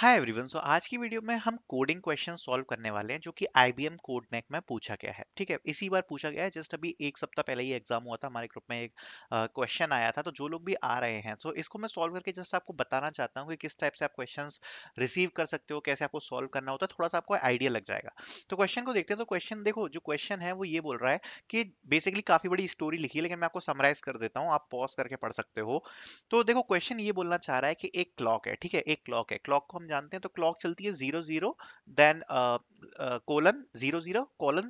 hi everyone so आज की video में हम कोडिंग क्वेश्चन सॉल्व करने वाले हैं जो कि आईबीएम कोडनेक में पूछा गया है ठीक है इसी बार पूछा गया है जस्ट अभी एक सप्ताह पहले ही एग्जाम हुआ था हमारे ग्रुप में एक क्वेश्चन uh, आया था तो जो लोग भी आ रहे हैं सो so इसको मैं सॉल्व करके जस्ट आपको बताना चाहता हूँ कि किस टाइप से आप क्वेश्चन रिसीव कर सकते हो कैसे आपको सॉल्व करना होता है थोड़ा सा आपको आइडिया लग जाएगा तो क्वेश्चन को देखते हैं तो क्वेश्चन देखो जो क्वेश्चन है वो ये बोल रहा है कि बेसिकली काफी बड़ी स्टोरी लिखी है लेकिन मैं आपको समराइज कर देता हूँ आप पॉज करके पढ़ सकते हो तो देखो क्वेश्चन ये बोलना चाह रहा है कि एक क्लॉक है ठीक है एक क्लॉक है क्लॉक को हम जानते हैं तो क्लॉक चलती है zero zero then colon zero zero colon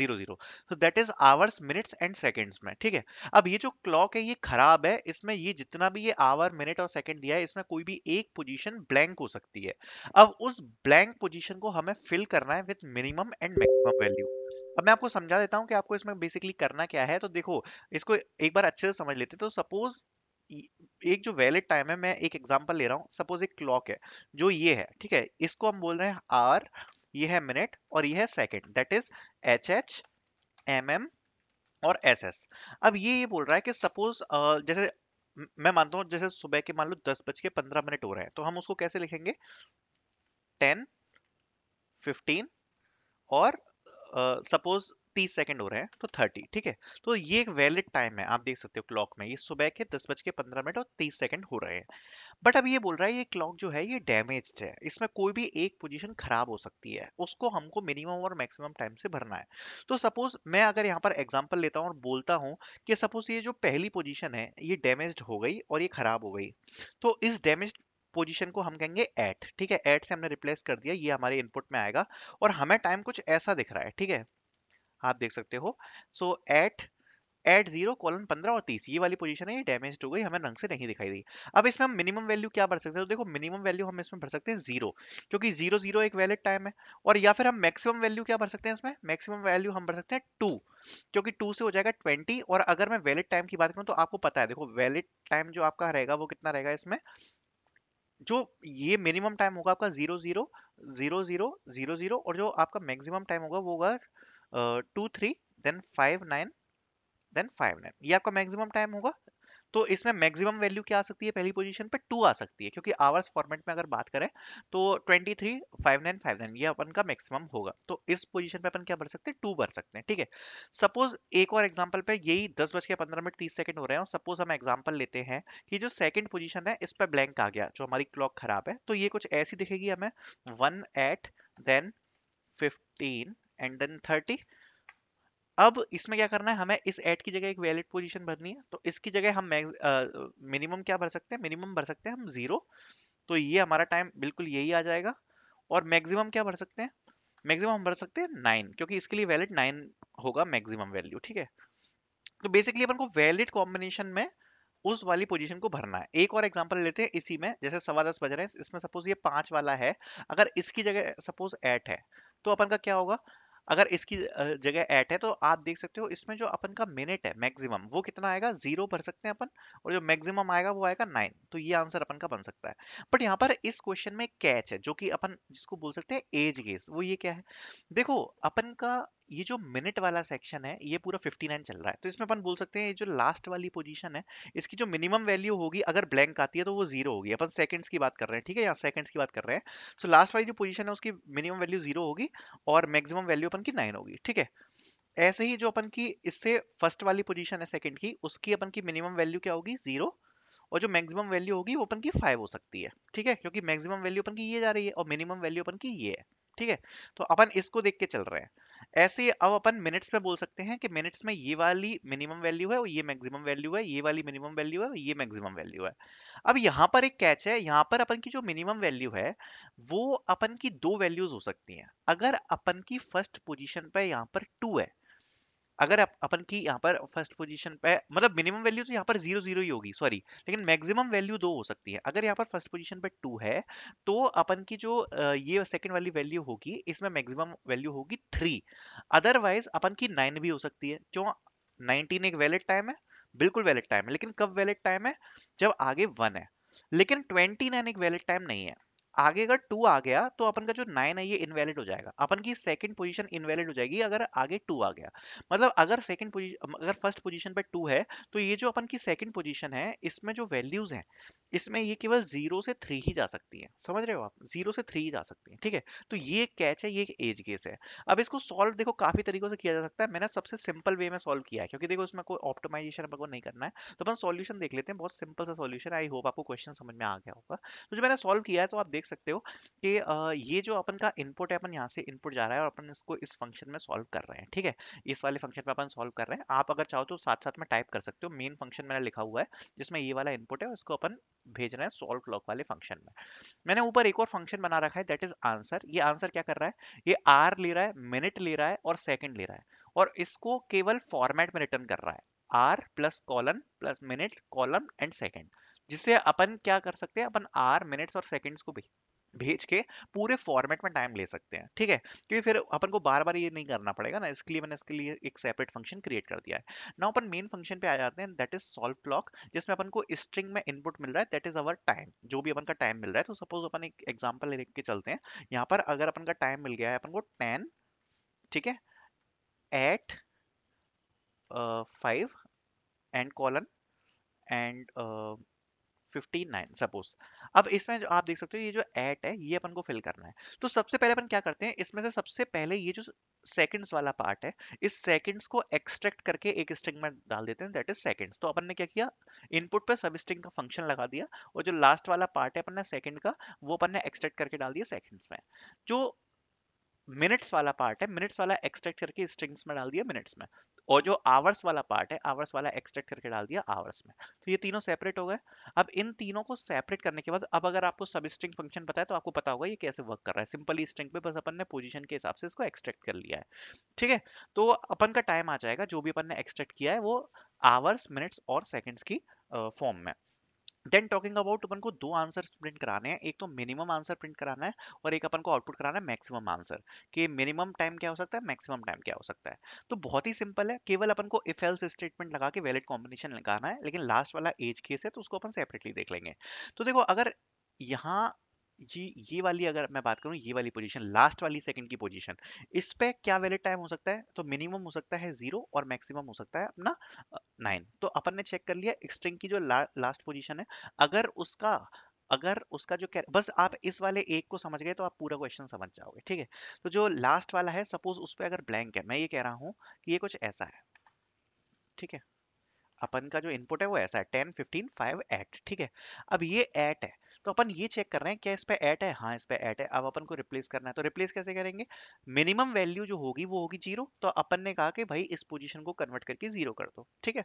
zero zero so that is hours minutes and seconds में ठीक है अब ये जो क्लॉक है ये खराब है इसमें ये जितना भी ये आवर मिनट और सेकेंड दिया है इसमें कोई भी एक पोजिशन ब्लैंक हो सकती है अब उस ब्लैंक पोजिशन को हमें फिल करना है with minimum and maximum value अब मैं आपको समझा देता हूँ कि आपको इसमें बेसिकली करना क्या है तो देखो इसको एक बार अच्छे से समझ लेते तो सपोज एक जो वैलिड टाइम है मैं एक एग्जाम्पल ले रहा हूँ सपोज एक क्लॉक है जो ये है ठीक है इसको हम बोल रहे हैं आर ये है मिनट और ये है second that is H H M M और एस एस अब ये ये बोल रहा है कि सपोज uh, जैसे मैं मानता हूँ जैसे सुबह के मान लो दस बज के पंद्रह मिनट हो रहे हैं तो हम उसको कैसे लिखेंगे टेन फिफ्टीन और सपोज तीस सेकेंड हो रहे हैं तो थर्टी ठीक है तो ये एक वैलिड टाइम है आप देख सकते हो क्लॉक में ये सुबह के दस बज के पंद्रह मिनट और तीस सेकेंड हो रहे हैं बट अब ये बोल रहा है ये क्लॉक जो है ये डैमेज्ड है इसमें कोई भी एक पोजीशन खराब हो सकती है उसको हमको मिनिमम और मैक्सिमम टाइम से भरना है तो सपोज मैं अगर यहाँ पर एग्जाम्पल लेता हूँ और बोलता हूँ कि सपोज ये जो पहली पोजिशन है ये डैमेज हो गई और ये खराब हो गई तो इस डैमेज पोजीशन को हम कहेंगे एट ठीक है एट से हमने रिप्लेस कर दिया ये हमारे इनपुट में आएगा और हमें टाइम कुछ ऐसा दिख रहा है ठीक है आप देख सकते हो so eight eight zero colon पंद्रह और तीस ये वाली पोजीशन है ये डैमेज हो गई हमें रंग से नहीं दिखाई दी अब इसमें हम मिनिमम वैल्यू क्या भर सकते हैं तो देखो मिनिमम वैल्यू हम इसमें भर सकते हैं जीरो क्योंकि जीरो जीरो एक वैलिड टाइम है और या फिर हम मैक्सिमम वैल्यू क्या भर सकते हैं इसमें मैक्सिमम वैल्यू हम भर सकते हैं टू क्योंकि टू से हो जाएगा ट्वेंटी और अगर मैं वैलिड टाइम की बात करूँ तो आपको पता है देखो वैलिड टाइम जो आपका रहेगा वो कितना रहेगा इसमें जो ये मिनिमम टाइम होगा आपका zero zero zero zero zero zero और जो आपका मैक्सिमम टाइम होगा वो होगा two three then five nine then five nine ये आपका मैक्सिमम टाइम होगा तो इसमें मैक्सिमम वैल्यू क्या आ सकती है पहली पोजीशन पे टू आ सकती है क्योंकि आवर्स फॉर्मेट में अगर बात करें तो twenty three five nine five nine ये अपन का मैक्सिमम होगा तो इस पोजीशन पे अपन क्या भर सकते हैं टू भर सकते हैं ठीक है सपोज एक और एग्जाम्पल पे यही दस बज के पंद्रह मिनट तीस सेकंड हो रहे हैं सपोज हम एग्जाम्पल लेते हैं कि जो सेकंड पोजिशन है इस पर ब्लैंक आ गया जो हमारी क्लॉक खराब है तो ये कुछ ऐसी दिखेगी हमें one eight then fifteen and then thirty अब इसमें क्या करना है हमें इस एट की जगह एक वैलिड पोजीशन भरनी है तो इसकी जगह हम मिनिमम क्या भर सकते हैं मिनिमम भर सकते हैं हम जीरो तो ये हमारा टाइम बिल्कुल यही आ जाएगा और मैक्सिमम क्या भर सकते हैं मैक्सिमम हम भर सकते हैं नाइन क्योंकि इसके लिए वैलिड नाइन होगा मैक्सिमम वैल्यू ठीक है तो बेसिकली अपन को वैलिड कॉम्बिनेशन में उस वाली पोजीशन को भरना है एक और एग्जांपल लेते हैं इसी में जैसे सवा दस बज रहे हैं इसमें सपोज ये पांच वाला है अगर इसकी जगह सपोज एट है तो अपन का क्या होगा अगर इसकी जगह एट है तो आप देख सकते हो इसमें जो अपन का मिनट है मैक्सिमम वो कितना आएगा जीरो भर सकते हैं अपन और जो मैक्सिमम आएगा वो आएगा नाइन तो ये आंसर अपन का बन सकता है बट यहाँ पर इस क्वेश्चन में कैच है जो कि अपन जिसको बोल सकते हैं एज गेस वो ये क्या है देखो अपन का ये जो मिनट वाला सेक्शन है ये पूरा 59 चल रहा है तो इसमें अपन बोल सकते हैं ये जो लास्ट वाली पोजीशन है इसकी जो मिनिमम वैल्यू होगी अगर ब्लैंक आती है तो वो जीरो होगी अपन सेकंड्स की बात कर रहे हैं ठीक है यहाँ सेकंड्स की बात कर रहे हैं सो so, लास्ट वाली जो पोजीशन है उसकी मिनिमम वैल्यू जीरो होगी और मैक्सिमम वैल्यू अपन की नाइन होगी ठीक है ऐसे ही जो अपन की इससे फर्स्ट वाली पोजिशन है सेकेंड की उसकी अपन की मिनिमम वैल्यू क्या होगी जीरो और जो मैक्सिमम वैल्यू होगी वो अपन की फाइव हो सकती है ठीक है क्योंकि मैक्सिमम वैल्यू अपन की ये जा रही है और मिनिमम वैल्यू अपन की ये है ठीक है तो अपन इसको देख के चल रहे हैं ऐसे अब अपन मिनट्स में बोल सकते हैं कि मिनट्स में ये वाली मिनिमम वैल्यू है और ये मैक्सिमम वैल्यू है ये वाली मिनिमम वैल्यू है और ये मैक्सिमम वैल्यू है अब यहाँ पर एक कैच है यहाँ पर अपन की जो मिनिमम वैल्यू है वो अपन की दो वैल्यूज हो सकती हैं अगर अपन की फर्स्ट पोजिशन पर यहाँ पर टू है अगर आप अपन की यहाँ पर फर्स्ट पोजीशन पे मतलब मिनिमम वैल्यू तो यहाँ पर जीरो जीरो ही होगी सॉरी लेकिन मैक्सिमम वैल्यू दो हो सकती है अगर यहाँ पर फर्स्ट पोजीशन पे टू है तो अपन की जो ये सेकंड वाली वैल्यू होगी इसमें मैक्सिमम वैल्यू होगी थ्री अदरवाइज अपन की नाइन भी हो सकती है क्यों नाइनटीन एक वैलिड टाइम है बिल्कुल वैलिड टाइम है लेकिन कब वैलिड टाइम है जब आगे वन है लेकिन ट्वेंटी नाइन एक वैलिड टाइम नहीं है आगे अगर टू आ गया तो अपन का जो नाइन है ये इनवैलिड हो जाएगा अपन की सेकंड पोजीशन इनवैलिड हो जाएगी अगर आगे टू आ गया मतलब अगर सेकंड पोजीशन अगर फर्स्ट पोजीशन पे टू है तो ये जो अपन की सेकंड पोजीशन है इसमें जो वैल्यूज हैं इसमें ये केवल जीरो से थ्री ही जा सकती है समझ रहे हो आप जीरो से थ्री ही जा सकती है ठीक है तो ये कैच है ये एक एज केस है अब इसको सॉल्व देखो काफी तरीकों से किया जा सकता है मैंने सबसे सिंपल वे में सॉल्व किया है क्योंकि देखो इसमें कोई ऑप्टोमाइजेशन अपन को नहीं करना है तो अपन सॉल्यूशन देख लेते हैं बहुत सिंपल सा सोल्यूशन आई होप आपको क्वेश्चन समझ में आ गया होगा तो जो मैंने सोल्व किया है तो आप देख देख सकते हो कि ये जो अपन का इनपुट है अपन यहाँ से इनपुट जा रहा है और अपन इसको इस फंक्शन में सॉल्व कर रहे हैं ठीक है इस वाले फंक्शन में अपन सॉल्व कर रहे हैं आप अगर चाहो तो साथ साथ में टाइप कर सकते हो मेन फंक्शन मैंने लिखा हुआ है जिसमें ये वाला इनपुट है उसको अपन भेज रहे हैं सॉल्व क्लॉक वाले फंक्शन में मैंने ऊपर एक और फंक्शन बना रखा है दैट इज आंसर ये आंसर क्या कर रहा है ये आर ले रहा है मिनट ले रहा है और सेकेंड ले रहा है और इसको केवल फॉर्मेट में रिटर्न कर रहा है hour plus colon plus minute colon and second जिससे अपन क्या कर सकते हैं अपन आर मिनट्स और सेकेंड्स को भी भेज के पूरे फॉर्मेट में टाइम ले सकते हैं ठीक है क्योंकि फिर अपन को बार बार ये नहीं करना पड़ेगा ना इसके लिए मैंने इसके लिए एक सेपरेट फंक्शन क्रिएट कर दिया है ना अपन मेन फंक्शन पे आ जाते हैं दैट इज सॉल्व क्लॉक जिसमें अपन को स्ट्रिंग में इनपुट मिल रहा है दैट इज अवर टाइम जो भी अपन का टाइम मिल रहा है तो सपोज अपन एक एग्जाम्पल ले के चलते हैं यहाँ पर अगर अपन का टाइम मिल गया है अपन को टेन ठीक है eight five and colon and 59 suppose अब इसमें जो आप देख सकते हो ये जो एट है ये अपन को फिल करना है तो सबसे पहले अपन क्या करते हैं इसमें से सबसे पहले ये जो सेकंड्स वाला पार्ट है इस सेकंड्स को एक्सट्रैक्ट करके एक स्ट्रिंग में डाल देते हैं दैट इज सेकंड्स तो अपन ने क्या किया इनपुट पे सब स्ट्रिंग का फंक्शन लगा दिया और जो लास्ट वाला पार्ट है अपन ने सेकंड का वो अपन ने एक्सट्रैक्ट करके डाल दिया सेकंड्स में जो मिनट्स वाला पार्ट है मिनट्स वाला एक्सट्रैक्ट करके स्ट्रिंग्स में डाल दिया मिनट्स में और जो आवर्स वाला पार्ट है आवर्स वाला एक्सट्रैक्ट करके डाल दिया आवर्स में तो ये तीनों सेपरेट हो गए अब इन तीनों को सेपरेट करने के बाद अब अगर आपको सब स्ट्रिंग फंक्शन पता है तो आपको पता होगा ये कैसे वर्क कर रहा है सिंपली स्ट्रिंग पे बस अपन ने पोजिशन के हिसाब से इसको एक्सट्रैक्ट कर लिया है ठीक है तो अपन का टाइम आ जाएगा जो भी अपन ने एक्सट्रैक्ट किया है वो आवर्स मिनट्स और सेकेंड्स की फॉर्म में देन टॉकिंग अबाउट अपन को दो आंसर प्रिंट कराने हैं एक तो मिनिमम आंसर प्रिंट कराना है और एक अपन को आउटपुट कराना है मैक्सिमम आंसर कि मिनिमम टाइम क्या हो सकता है मैक्सिमम टाइम क्या हो सकता है तो बहुत ही सिंपल है केवल अपन को इफ एल्स स्टेटमेंट लगा के वैलिड कॉम्बिनेशन लगाना है लेकिन लास्ट वाला एज केस है तो उसको अपन सेपरेटली देख लेंगे तो देखो अगर यहाँ जी ये वाली अगर मैं बात करूँ ये वाली पोजीशन लास्ट वाली सेकंड की पोजीशन इस पे क्या वैलिड टाइम हो सकता है तो मिनिमम हो सकता है जीरो और मैक्सिमम हो सकता है अपना नाइन तो अपन ने चेक कर लिया स्ट्रिंग की जो ला, लास्ट पोजीशन है अगर उसका अगर उसका जो कैर बस आप इस वाले एक को समझ गए तो आप पूरा क्वेश्चन समझ जाओगे ठीक है तो जो लास्ट वाला है सपोज उस पर अगर ब्लैंक है मैं ये कह रहा हूँ कि ये कुछ ऐसा है ठीक है अपन का जो इनपुट है वो ऐसा है टेन फिफ्टीन फाइव एट ठीक है अब ये एट है तो अपन ये चेक कर रहे हैं क्या इस पर एट है हाँ इस पर एट है अब अपन को रिप्लेस करना है तो रिप्लेस कैसे करेंगे मिनिमम वैल्यू जो होगी वो होगी जीरो तो अपन ने कहा कि भाई इस पोजिशन को कन्वर्ट करके जीरो कर दो ठीक है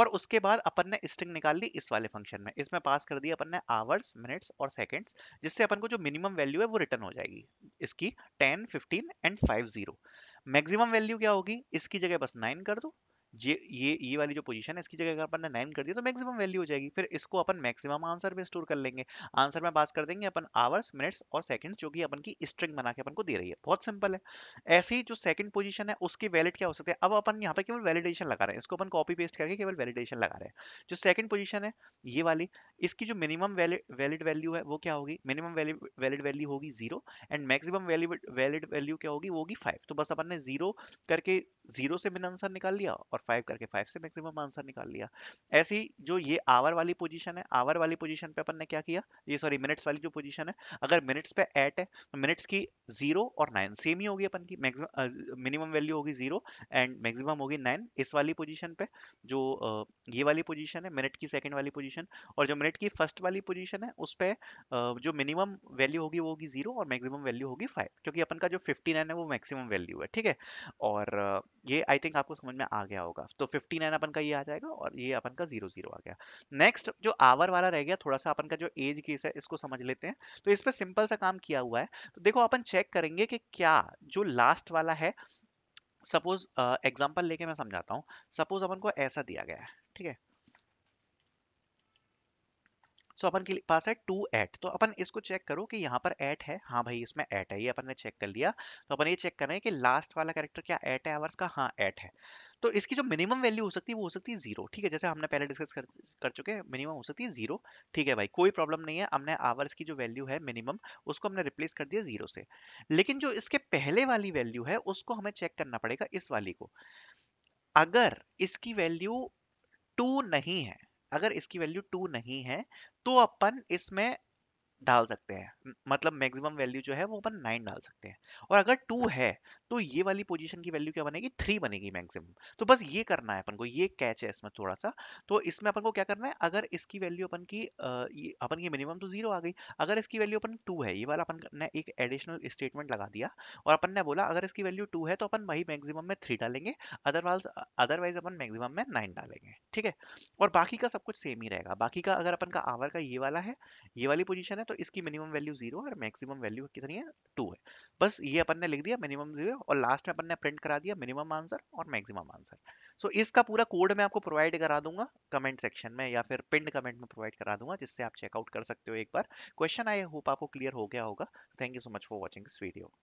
और उसके बाद अपन ने स्ट्रिंग निकाल ली इस वाले फंक्शन में इसमें पास कर दिया अपन ने आवर्स मिनट्स और सेकेंड्स जिससे अपन को जो मिनिमम वैल्यू है वो रिटर्न हो जाएगी इसकी ten fifteen and five zero maximum value क्या होगी इसकी जगह बस नाइन कर दो ये ये ये वाली जो पोजीशन है इसकी जगह अगर अपन ने नाइन कर दिया तो मैक्सिमम वैल्यू हो जाएगी फिर इसको अपन मैक्सिमम आंसर में स्टोर कर लेंगे आंसर में पास कर देंगे अपन आवर्स मिनट्स और सेकंड्स जो कि अपन की स्ट्रिंग बना के अपन को दे रही है बहुत सिंपल है ऐसे ही जो सेकंड पोजीशन है उसकी वैलिड क्या हो सकती है अब अपन यहाँ पे केवल वैलिडेशन लगा रहे हैं इसको अपन कॉपी पेस्ट करके केवल वैलिडेशन लगा रहे हैं जो सेकंड पोजिशन है ये वाली इसकी जो मिनिमम वैलिड वैल्यू है वो क्या होगी मिनिमम वैलिड वैल्यू होगी zero and maximum valid value क्या होगी वो होगी फाइव तो बस अपन ने जीरो करके जीरो से मिन आंसर निकाल लिया और और फाइव करके फाइव से मैक्सिमम आंसर निकाल लिया ऐसी जो ये आवर वाली पोजीशन है आवर वाली पोजीशन पे अपन ने क्या किया ये सॉरी मिनट्स वाली जो पोजीशन है अगर मिनट्स पे एट है तो मिनट्स की जीरो और नाइन सेम ही होगी अपन की मिनिमम वैल्यू होगी जीरो एंड मैक्सिमम होगी नाइन इस वाली पोजिशन पे जो ये वाली पोजिशन है मिनट की सेकेंड वाली पोजिशन और जो मिनट की फर्स्ट वाली पोजिशन है उस पर जो मिनिमम वैल्यू होगी वो होगी जीरो और मैक्सिमम वैल्यू होगी फाइव क्योंकि अपन का जो फिफ्टी है वो मैक्सिमम वैल्यू है ठीक है और ये आई थिंक आपको समझ में आ गया होगा होगा तो 59 अपन का ये आ जाएगा और ये अपन का जीरो जीरो आ गया नेक्स्ट जो आवर वाला रह गया थोड़ा सा अपन का जो एज केस है इसको समझ लेते हैं तो इस पर सिंपल सा काम किया हुआ है तो देखो अपन चेक करेंगे कि क्या जो लास्ट वाला है सपोज एग्जाम्पल लेके मैं समझाता हूँ सपोज अपन को ऐसा दिया गया है ठीक है सो so, अपन के पास है टू एट तो अपन इसको चेक करो कि यहाँ पर एट है हाँ भाई इसमें एट है ये अपन ने चेक कर लिया तो अपन ये चेक कर रहे हैं कि लास्ट वाला कैरेक्टर क्या एट है आवर्स का हाँ एट है तो इसकी जो मिनिमम वैल्यू हो सकती है वो हो सकती है जीरो ठीक है जैसे हमने पहले डिस्कस कर, कर चुके हैं मिनिमम हो सकती है जीरो ठीक है भाई कोई प्रॉब्लम नहीं है हमने आवर्स की जो वैल्यू है मिनिमम उसको हमने रिप्लेस कर दिया जीरो से लेकिन जो इसके पहले वाली वैल्यू है उसको हमें चेक करना पड़ेगा इस वाली को अगर इसकी वैल्यू टू नहीं है अगर इसकी वैल्यू टू नहीं है तो अपन इसमें डाल सकते हैं मतलब मैक्सिमम वैल्यू जो है वो अपन नाइन डाल सकते हैं और अगर टू है तो ये वाली पोजीशन की वैल्यू क्या बनेगी थ्री बनेगी मैक्सिमम तो बस ये करना है अपन को ये कैच है इसमें थोड़ा सा तो इसमें अपन को क्या करना है अगर इसकी वैल्यू अपन की अपन की मिनिमम तो जीरो आ गई अगर इसकी वैल्यू अपन टू है ये वाला अपन ने एक एडिशनल स्टेटमेंट लगा दिया और अपन ने बोला अगर इसकी वैल्यू टू है तो अपन वही मैक्सिमम में थ्री डालेंगे अदरवाइज अदरवाइज अपन मैक्सिमम में नाइन डालेंगे ठीक है और बाकी का सब कुछ सेम ही रहेगा बाकी का अगर अपन का आवर का ये वाला है ये वाली पोजिशन है तो इसकी मिनिमम वैल्यू जीरो और मैक्सिमम वैल्यू कितनी है टू है बस ये अपन ने लिख दिया मिनिमम जीरो और लास्ट में अपन ने प्रिंट करा दिया मिनिमम आंसर और मैक्सिमम आंसर सो so, इसका पूरा कोड मैं आपको प्रोवाइड करा दूंगा कमेंट सेक्शन में या फिर पिंड कमेंट में प्रोवाइड करा दूंगा जिससे आप चेकआउट कर सकते हो एक बार क्वेश्चन आई होप आपको क्लियर हो गया होगा thank you so much for watching this video